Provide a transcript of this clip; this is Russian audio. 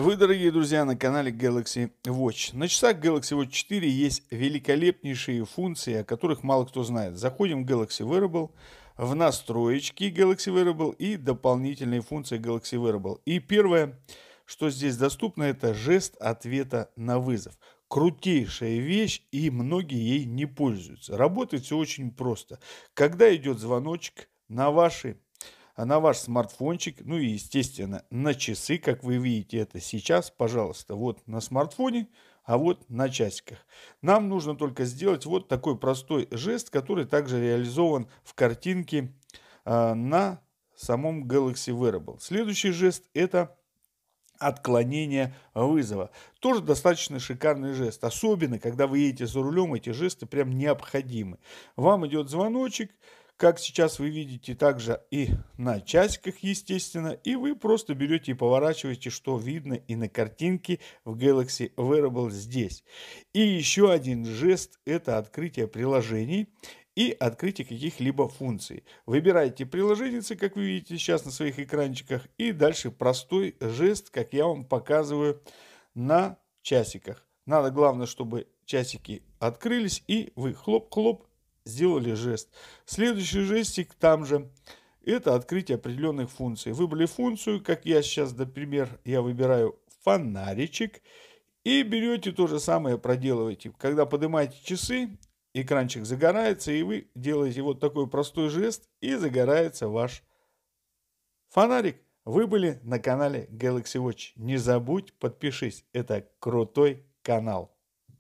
Вы, дорогие друзья, на канале Galaxy Watch. На часах Galaxy Watch 4 есть великолепнейшие функции, о которых мало кто знает. Заходим в Galaxy Wearable, в настроечки Galaxy Wearable и дополнительные функции Galaxy Wearable. И первое, что здесь доступно, это жест ответа на вызов. Крутейшая вещь, и многие ей не пользуются. Работает все очень просто. Когда идет звоночек, на ваши а на ваш смартфончик, ну и, естественно, на часы, как вы видите это сейчас, пожалуйста, вот на смартфоне, а вот на часиках. Нам нужно только сделать вот такой простой жест, который также реализован в картинке э, на самом Galaxy Wearable. Следующий жест это отклонение вызова. Тоже достаточно шикарный жест. Особенно, когда вы едете за рулем, эти жесты прям необходимы. Вам идет звоночек, как сейчас вы видите, также и на часиках, естественно, и вы просто берете и поворачиваете, что видно и на картинке в Galaxy Wearable здесь. И еще один жест – это открытие приложений и открытие каких-либо функций. Выбираете приложение, как вы видите сейчас на своих экранчиках, и дальше простой жест, как я вам показываю на часиках. Надо главное, чтобы часики открылись, и вы хлоп-хлоп сделали жест. Следующий жестик там же это открытие определенных функций. Выбрали функцию, как я сейчас, например, я выбираю фонаричек. И берете то же самое, проделываете. Когда поднимаете часы, экранчик загорается, и вы делаете вот такой простой жест, и загорается ваш фонарик. Вы были на канале Galaxy Watch. Не забудь, подпишись. Это крутой канал.